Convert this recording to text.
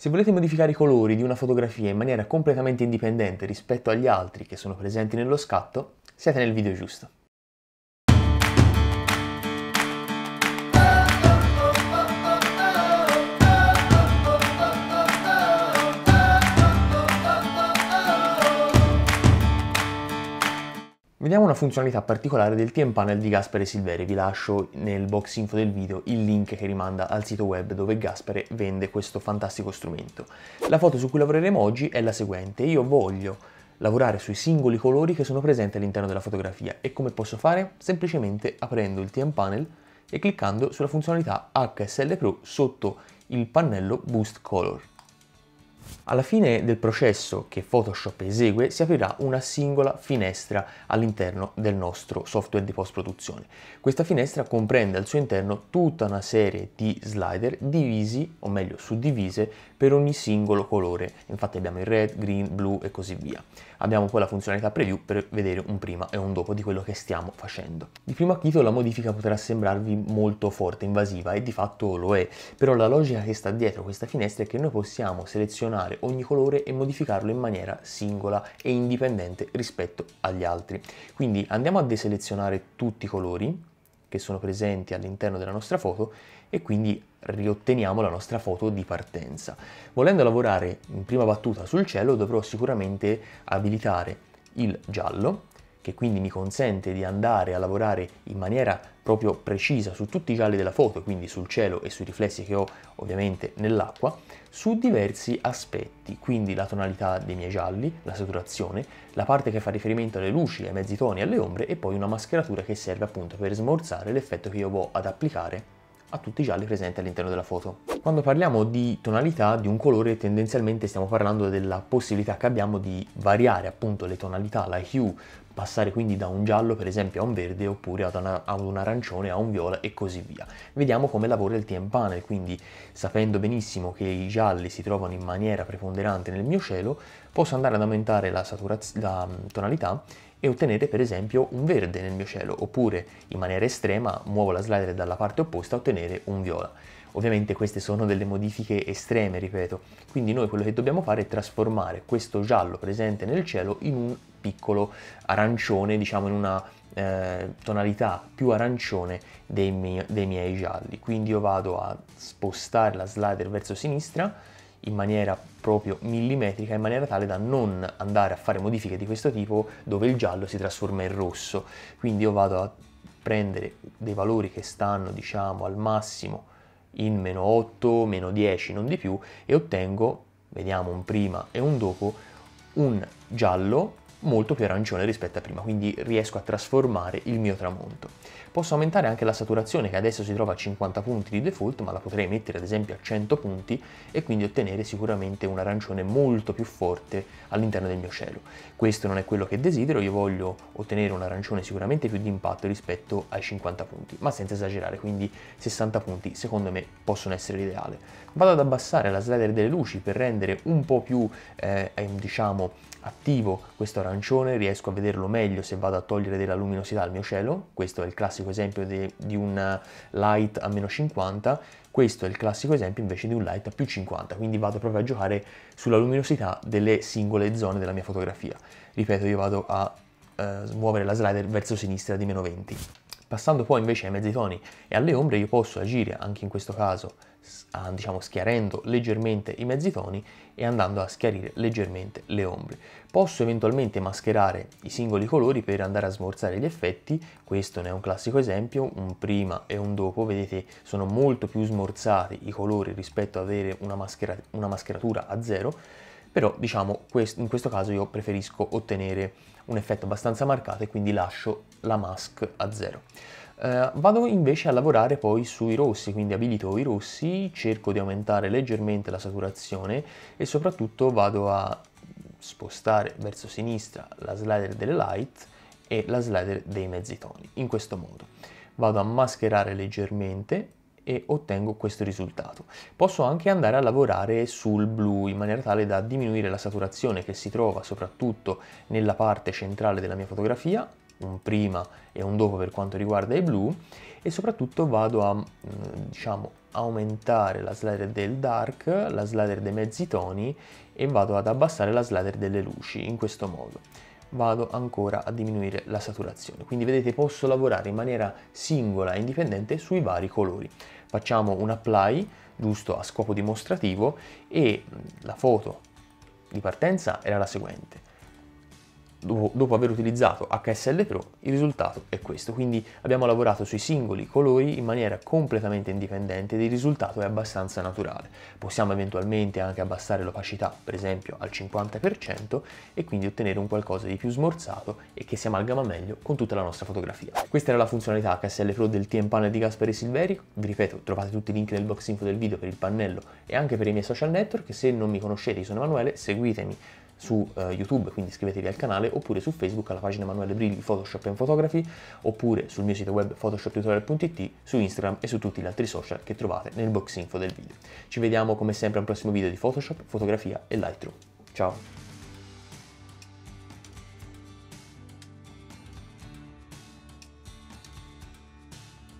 Se volete modificare i colori di una fotografia in maniera completamente indipendente rispetto agli altri che sono presenti nello scatto, siete nel video giusto. Vediamo una funzionalità particolare del TM Panel di Gaspare Silveri, vi lascio nel box info del video il link che rimanda al sito web dove Gaspare vende questo fantastico strumento. La foto su cui lavoreremo oggi è la seguente, io voglio lavorare sui singoli colori che sono presenti all'interno della fotografia e come posso fare? Semplicemente aprendo il TM Panel e cliccando sulla funzionalità HSL Pro sotto il pannello Boost Color. Alla fine del processo che Photoshop esegue si aprirà una singola finestra all'interno del nostro software di post-produzione. Questa finestra comprende al suo interno tutta una serie di slider divisi, o meglio suddivise, per ogni singolo colore. Infatti abbiamo il red, green, blu e così via. Abbiamo poi la funzionalità preview per vedere un prima e un dopo di quello che stiamo facendo. Di primo acchito la modifica potrà sembrarvi molto forte, invasiva e di fatto lo è, però la logica che sta dietro questa finestra è che noi possiamo selezionare selezionare ogni colore e modificarlo in maniera singola e indipendente rispetto agli altri. Quindi andiamo a deselezionare tutti i colori che sono presenti all'interno della nostra foto e quindi riotteniamo la nostra foto di partenza. Volendo lavorare in prima battuta sul cielo dovrò sicuramente abilitare il giallo che quindi mi consente di andare a lavorare in maniera proprio precisa su tutti i gialli della foto, quindi sul cielo e sui riflessi che ho ovviamente nell'acqua, su diversi aspetti, quindi la tonalità dei miei gialli, la saturazione, la parte che fa riferimento alle luci, ai mezzi toni, alle ombre e poi una mascheratura che serve appunto per smorzare l'effetto che io vo ad applicare a tutti i gialli presenti all'interno della foto. Quando parliamo di tonalità di un colore tendenzialmente stiamo parlando della possibilità che abbiamo di variare appunto le tonalità, la hue, passare quindi da un giallo per esempio a un verde oppure ad, una, ad, un arancione a un viola e così via. Vediamo come lavora il TM panel, quindi sapendo benissimo che i gialli si trovano in maniera preponderante nel mio cielo, posso andare ad aumentare la, la mm, tonalità e ottenere per esempio un verde nel mio cielo, oppure in maniera estrema muovo la slider dalla parte opposta a ottenere un viola. Ovviamente queste sono delle modifiche estreme, ripeto, quindi noi quello che dobbiamo fare è trasformare questo giallo presente nel cielo in un piccolo arancione, diciamo in una eh, tonalità più arancione dei, mie dei miei gialli. Quindi io vado a spostare la slider verso sinistra in maniera proprio millimetrica in maniera tale da non andare a fare modifiche di questo tipo dove il giallo si trasforma in rosso quindi io vado a prendere dei valori che stanno diciamo al massimo in meno 8, meno 10, non di più, e ottengo, vediamo un prima e un dopo, un giallo molto più arancione rispetto a prima, quindi riesco a trasformare il mio tramonto. Posso aumentare anche la saturazione che adesso si trova a 50 punti di default, ma la potrei mettere ad esempio a 100 punti e quindi ottenere sicuramente un arancione molto più forte all'interno del mio cielo. Questo non è quello che desidero, io voglio ottenere un arancione sicuramente più di impatto rispetto ai 50 punti, ma senza esagerare, quindi 60 punti secondo me possono essere l'ideale. Vado ad abbassare la slider delle luci per rendere un po' più, eh, ehm, diciamo, attivo questo arancione arancione, riesco a vederlo meglio se vado a togliere della luminosità al mio cielo, questo è il classico esempio di, di un eh, light a meno 50, questo è il classico esempio invece di un light a più 50, quindi vado proprio a giocare sulla luminosità delle singole zone della mia fotografia. Ripeto, io vado a eh, muovere la slider verso sinistra di meno 20. Passando poi invece ai mezzi toni e alle ombre io posso agire anche in questo caso ah, diciamo schiarendo leggermente i mezzi toni e andando a schiarire leggermente le ombre. Posso eventualmente mascherare i singoli colori per andare a smorzare gli effetti, questo ne è un classico esempio, un prima e un dopo, vedete sono molto più smorzati i colori rispetto ad avere una, maschera una mascheratura a zero, però diciamo in questo caso io preferisco ottenere un effetto abbastanza marcato e quindi lascio la mask a zero. Uh, vado invece a lavorare poi sui rossi, quindi abilito i rossi, cerco di aumentare leggermente la saturazione e soprattutto vado a spostare verso sinistra la slider delle light e la slider dei mezzi toni, in questo modo. Vado a mascherare leggermente e ottengo questo risultato. Posso anche andare a lavorare sul blu in maniera tale da diminuire la saturazione che si trova soprattutto nella parte centrale della mia fotografia un prima e un dopo per quanto riguarda i blu e soprattutto vado a mm, diciamo aumentare la slider del dark, la slider dei mezzi toni e vado ad abbassare la slider delle luci in questo modo vado ancora a diminuire la saturazione. Quindi vedete posso lavorare in maniera singola e indipendente sui vari colori. Facciamo un apply giusto a scopo dimostrativo e mm, la foto di partenza era la seguente Dopo, dopo, aver utilizzato HSL Pro il risultato è questo, quindi abbiamo lavorato sui singoli colori in maniera completamente indipendente ed il risultato è abbastanza naturale. Possiamo eventualmente anche abbassare l'opacità per esempio al 50% e quindi ottenere un qualcosa di più smorzato e che si amalgama meglio con tutta la nostra fotografia. Questa era la funzionalità HSL Pro del TM Panel di Gasperi Silveri, vi ripeto trovate tutti i link nel box info del video per il pannello e anche per i miei social network, se non mi conoscete io sono Emanuele, seguitemi su uh, YouTube, quindi iscrivetevi al canale, oppure su Facebook alla pagina Emanuele Brilli Photoshop and Photography, oppure sul mio sito web photoshoptutorial.it, su Instagram e su tutti gli altri social che trovate nel box info del video. Ci vediamo come sempre al prossimo video di Photoshop, fotografia e Lightroom. Ciao!